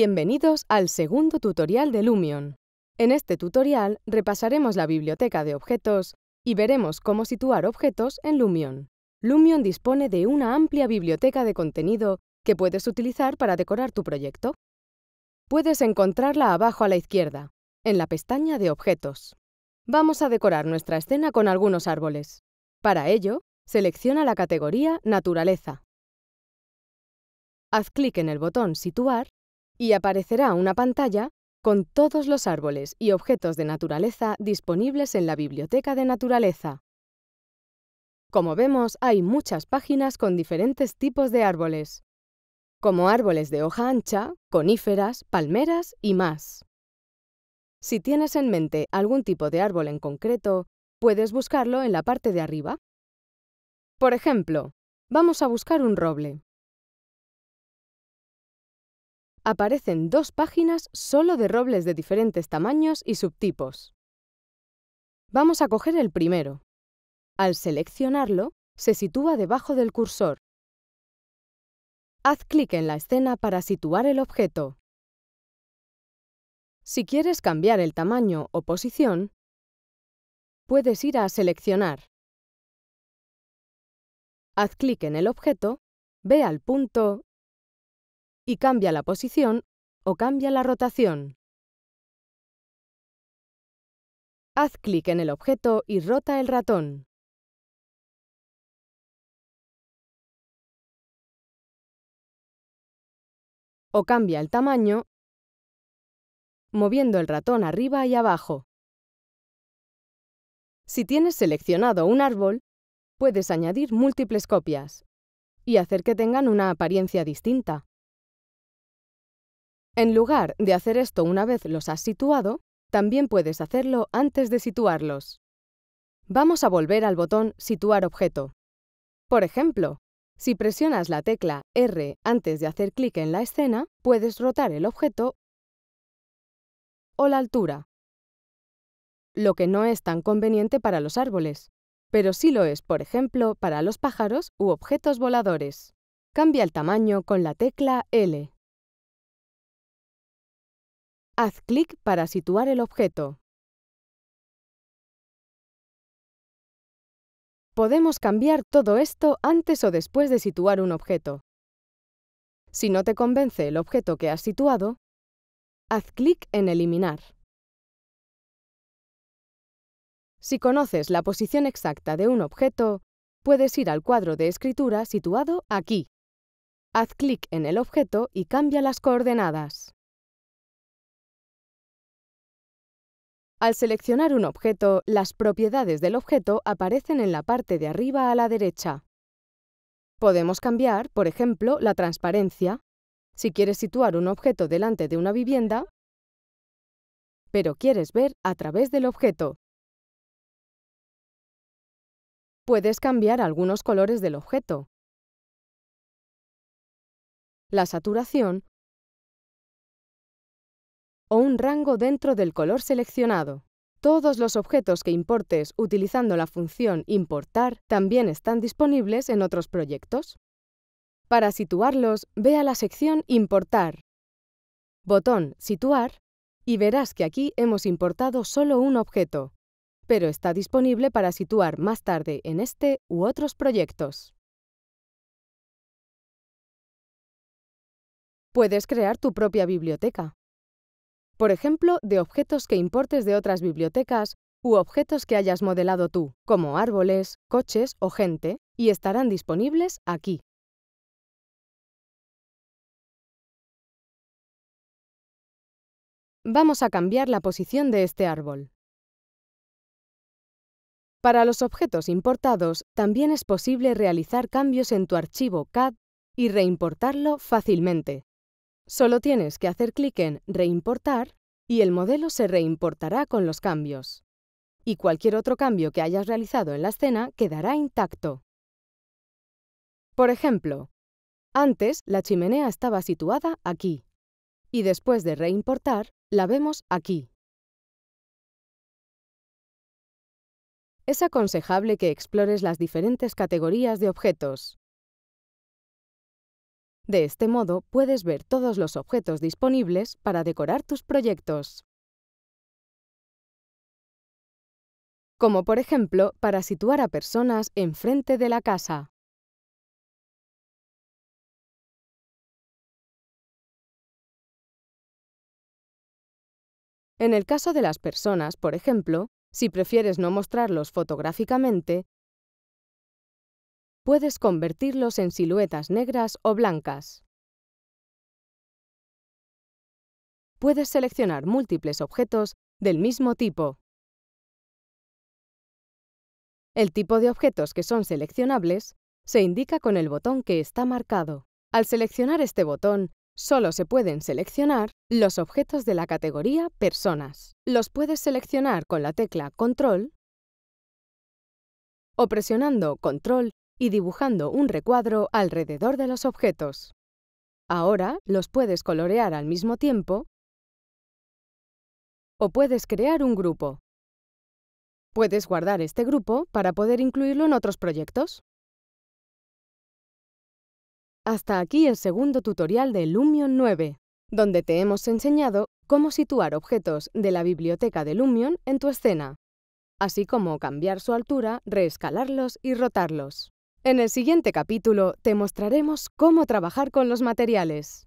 Bienvenidos al segundo tutorial de Lumion. En este tutorial repasaremos la biblioteca de objetos y veremos cómo situar objetos en Lumion. Lumion dispone de una amplia biblioteca de contenido que puedes utilizar para decorar tu proyecto. Puedes encontrarla abajo a la izquierda, en la pestaña de Objetos. Vamos a decorar nuestra escena con algunos árboles. Para ello, selecciona la categoría Naturaleza. Haz clic en el botón Situar y aparecerá una pantalla con todos los árboles y objetos de naturaleza disponibles en la Biblioteca de Naturaleza. Como vemos, hay muchas páginas con diferentes tipos de árboles, como árboles de hoja ancha, coníferas, palmeras y más. Si tienes en mente algún tipo de árbol en concreto, puedes buscarlo en la parte de arriba. Por ejemplo, vamos a buscar un roble. aparecen dos páginas solo de robles de diferentes tamaños y subtipos. Vamos a coger el primero. Al seleccionarlo, se sitúa debajo del cursor. Haz clic en la escena para situar el objeto. Si quieres cambiar el tamaño o posición, puedes ir a Seleccionar. Haz clic en el objeto, ve al punto y cambia la posición o cambia la rotación. Haz clic en el objeto y rota el ratón. O cambia el tamaño moviendo el ratón arriba y abajo. Si tienes seleccionado un árbol, puedes añadir múltiples copias y hacer que tengan una apariencia distinta. En lugar de hacer esto una vez los has situado, también puedes hacerlo antes de situarlos. Vamos a volver al botón Situar objeto. Por ejemplo, si presionas la tecla R antes de hacer clic en la escena, puedes rotar el objeto o la altura, lo que no es tan conveniente para los árboles, pero sí lo es, por ejemplo, para los pájaros u objetos voladores. Cambia el tamaño con la tecla L. Haz clic para situar el objeto. Podemos cambiar todo esto antes o después de situar un objeto. Si no te convence el objeto que has situado, haz clic en Eliminar. Si conoces la posición exacta de un objeto, puedes ir al cuadro de escritura situado aquí. Haz clic en el objeto y cambia las coordenadas. Al seleccionar un objeto, las propiedades del objeto aparecen en la parte de arriba a la derecha. Podemos cambiar, por ejemplo, la transparencia. Si quieres situar un objeto delante de una vivienda, pero quieres ver a través del objeto. Puedes cambiar algunos colores del objeto, la saturación o un rango dentro del color seleccionado. Todos los objetos que importes utilizando la función importar también están disponibles en otros proyectos. Para situarlos, ve a la sección Importar, botón Situar y verás que aquí hemos importado solo un objeto, pero está disponible para situar más tarde en este u otros proyectos. Puedes crear tu propia biblioteca por ejemplo, de objetos que importes de otras bibliotecas u objetos que hayas modelado tú, como árboles, coches o gente, y estarán disponibles aquí. Vamos a cambiar la posición de este árbol. Para los objetos importados, también es posible realizar cambios en tu archivo CAD y reimportarlo fácilmente. Solo tienes que hacer clic en Reimportar y el modelo se reimportará con los cambios. Y cualquier otro cambio que hayas realizado en la escena quedará intacto. Por ejemplo, antes la chimenea estaba situada aquí y después de reimportar la vemos aquí. Es aconsejable que explores las diferentes categorías de objetos. De este modo puedes ver todos los objetos disponibles para decorar tus proyectos. Como por ejemplo para situar a personas enfrente de la casa. En el caso de las personas, por ejemplo, si prefieres no mostrarlos fotográficamente, puedes convertirlos en siluetas negras o blancas. Puedes seleccionar múltiples objetos del mismo tipo. El tipo de objetos que son seleccionables se indica con el botón que está marcado. Al seleccionar este botón, solo se pueden seleccionar los objetos de la categoría Personas. Los puedes seleccionar con la tecla Control o presionando Control y dibujando un recuadro alrededor de los objetos. Ahora los puedes colorear al mismo tiempo o puedes crear un grupo. Puedes guardar este grupo para poder incluirlo en otros proyectos. Hasta aquí el segundo tutorial de Lumion 9, donde te hemos enseñado cómo situar objetos de la biblioteca de Lumion en tu escena, así como cambiar su altura, reescalarlos y rotarlos. En el siguiente capítulo te mostraremos cómo trabajar con los materiales.